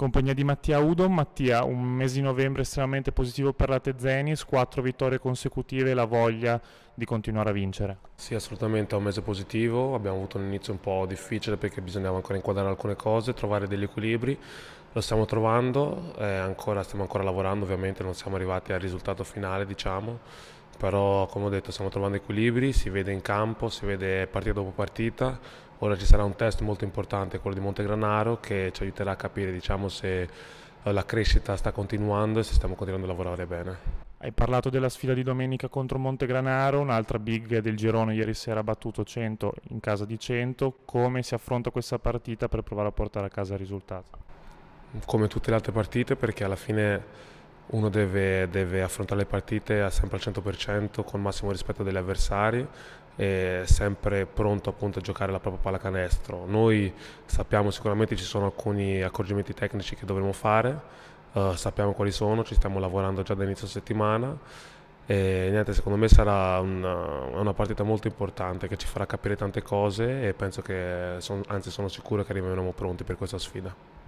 Compagnia di Mattia Udo. Mattia un mese di novembre estremamente positivo per la Tezenis, quattro vittorie consecutive e la voglia di continuare a vincere. Sì assolutamente è un mese positivo, abbiamo avuto un inizio un po' difficile perché bisognava ancora inquadrare alcune cose, trovare degli equilibri, lo stiamo trovando, eh, ancora, stiamo ancora lavorando ovviamente, non siamo arrivati al risultato finale diciamo, però come ho detto stiamo trovando equilibri, si vede in campo, si vede partita dopo partita, Ora ci sarà un test molto importante, quello di Montegranaro, che ci aiuterà a capire diciamo, se eh, la crescita sta continuando e se stiamo continuando a lavorare bene. Hai parlato della sfida di domenica contro Montegranaro, un'altra big del girone ieri sera ha battuto 100 in casa di 100. Come si affronta questa partita per provare a portare a casa il risultato? Come tutte le altre partite perché alla fine uno deve, deve, affrontare le partite sempre al 100% con massimo rispetto degli avversari e sempre pronto appunto a giocare la propria pallacanestro. Noi sappiamo sicuramente ci sono alcuni accorgimenti tecnici che dovremo fare, uh, sappiamo quali sono, ci stiamo lavorando già dall'inizio inizio settimana e niente, secondo me sarà una, una partita molto importante che ci farà capire tante cose e penso che, son, anzi sono sicuro che arriveremo pronti per questa sfida.